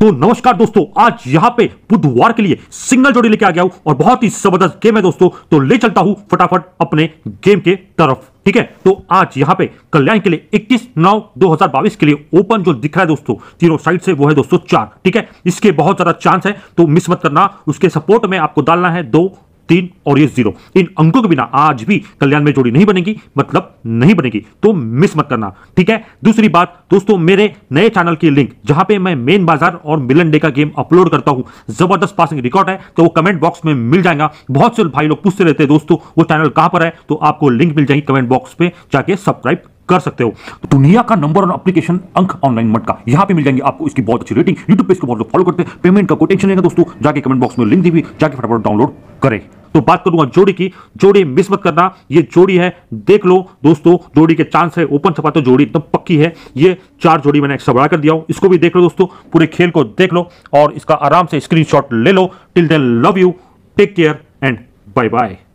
तो नमस्कार दोस्तों आज यहां पे बुधवार के लिए सिंगल जोड़ी लेके आ गया हूं और बहुत ही जबरदस्त गेम है दोस्तों तो ले चलता हूं फटाफट अपने गेम के तरफ ठीक है तो आज यहाँ पे कल्याण के लिए 21 नौ 2022 के लिए ओपन जो दिख रहा है दोस्तों तीनों साइड से वो है दोस्तों चार ठीक है इसके बहुत ज्यादा चांस है तो मिस मत करना उसके सपोर्ट में आपको डालना है दो तीन और ये जीरो इन अंकों के बिना आज भी कल्याण में जोड़ी नहीं बनेगी मतलब नहीं बनेगी तो मिस मत करना ठीक है दूसरी बात दोस्तों मेरे नए चैनल की लिंक जहां पे मैं मेन बाजार और मिलन डे का गेम अपलोड करता हूं जबरदस्त पासिंग रिकॉर्ड है तो वो कमेंट बॉक्स में मिल जाएगा बहुत से भाई लोग पूछते रहते हैं दोस्तों वो चैनल कहां पर है तो आपको लिंक मिल जाएगी कमेंट बॉक्स पे जाके सब्सक्राइब कर सकते हो तो दुनिया का नंबर और एप्लीकेशन अंक ऑनलाइन मट का यहाँ पे मिल जाएंगे आपको इसकी बहुत अच्छी रेटिंग यूट्यूब पे इसको बहुत लोग फॉलो करते हैं पेमेंट का कोई टेंशन रहेगा दोस्तों जाके कमेंट बॉक्स में लिंक दी हुई जाके फटाफट डाउनलोड करें तो बात करूंगा जोड़ी की जोड़ी मिस मत करना ये जोड़ी है देख लो दोस्तों जोड़ी के चांस है ओपन छपा तो जोड़ी एकदम पक्की है ये चार जोड़ी मैंने एक्स्ट्रा बढ़ा कर दिया हूं इसको भी देख लो दोस्तों पूरे खेल को देख लो और इसका आराम से स्क्रीनशॉट ले लो till then love you take care and bye bye